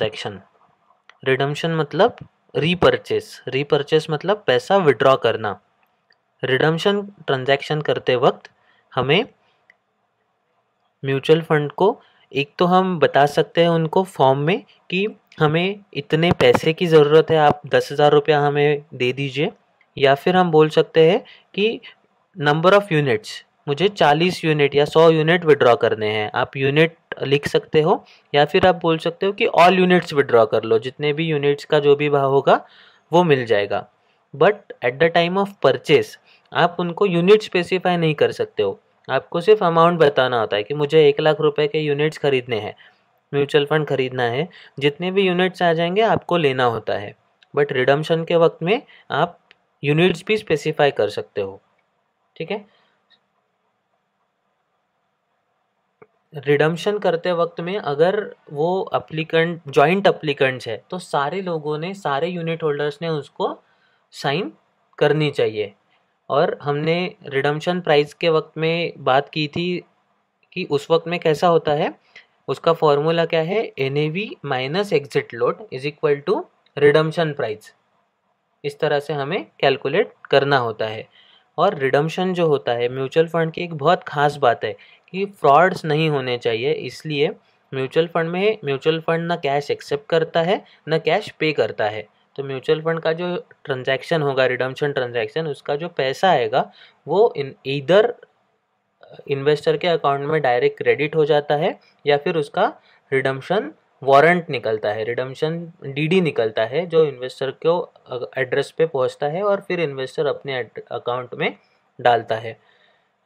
section redemption मतलब repurchase repurchase मतलब पैसा विड्रॉ करना रिडम्शन ट्रांजैक्शन करते वक्त हमें म्यूचुअल फंड को एक तो हम बता सकते हैं उनको फॉर्म में कि हमें इतने पैसे की ज़रूरत है आप दस हज़ार रुपया हमें दे दीजिए या फिर हम बोल सकते हैं कि नंबर ऑफ़ यूनिट्स मुझे चालीस यूनिट या सौ यूनिट विड्रॉ करने हैं आप यूनिट लिख सकते हो या फिर आप बोल सकते हो कि ऑल यूनिट्स विड्रॉ कर लो जितने भी यूनिट्स का जो भी भाव होगा वो मिल जाएगा but at the time of purchase आप उनको यूनिट स्पेसिफाई नहीं कर सकते हो आपको सिर्फ अमाउंट बताना होता है कि मुझे एक लाख रुपए के यूनिट्स खरीदने हैं म्यूचुअल फंड खरीदना है जितने भी यूनिट्स आ जाएंगे आपको लेना होता है बट रिडम्शन के वक्त में आप यूनिट्स भी स्पेसिफाई कर सकते हो ठीक है रिडम्शन करते वक्त में अगर वो अप्लीकेंट जॉइंट अप्लीकेंट्स है तो सारे लोगों ने सारे यूनिट होल्डर्स ने उसको साइन करनी चाहिए और हमने रिडम्शन प्राइस के वक्त में बात की थी कि उस वक्त में कैसा होता है उसका फॉर्मूला क्या है N A V minus exit load is equal to redemption price इस तरह से हमें कैलकुलेट करना होता है और रिडम्शन जो होता है म्यूचुअल फ़ंड की एक बहुत ख़ास बात है कि फ्रॉड्स नहीं होने चाहिए इसलिए म्यूचुअल फंड में म्यूचुअल फंड ना कैश एक्सेप्ट करता है ना कैश पे करता है तो म्यूचुअल फंड का जो ट्रांजैक्शन होगा रिडम्पशन ट्रांजैक्शन उसका जो पैसा आएगा वो इन इधर इन्वेस्टर के अकाउंट में डायरेक्ट क्रेडिट हो जाता है या फिर उसका रिडम्पशन वारंट निकलता है रिडम्पशन डीडी निकलता है जो इन्वेस्टर को एड्रेस पे पहुंचता है और फिर इन्वेस्टर अपने अकाउंट में डालता है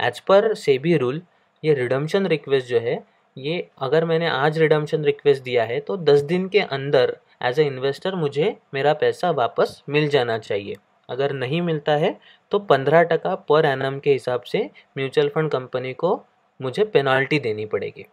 एज पर सेबी रूल ये रिडम्शन रिक्वेस्ट जो है ये अगर मैंने आज रिडम्शन रिक्वेस्ट दिया है तो दस दिन के अंदर एज ए इन्वेस्टर मुझे मेरा पैसा वापस मिल जाना चाहिए अगर नहीं मिलता है तो पंद्रह टका पर एनम के हिसाब से म्यूचुअल फंड कंपनी को मुझे पेनल्टी देनी पड़ेगी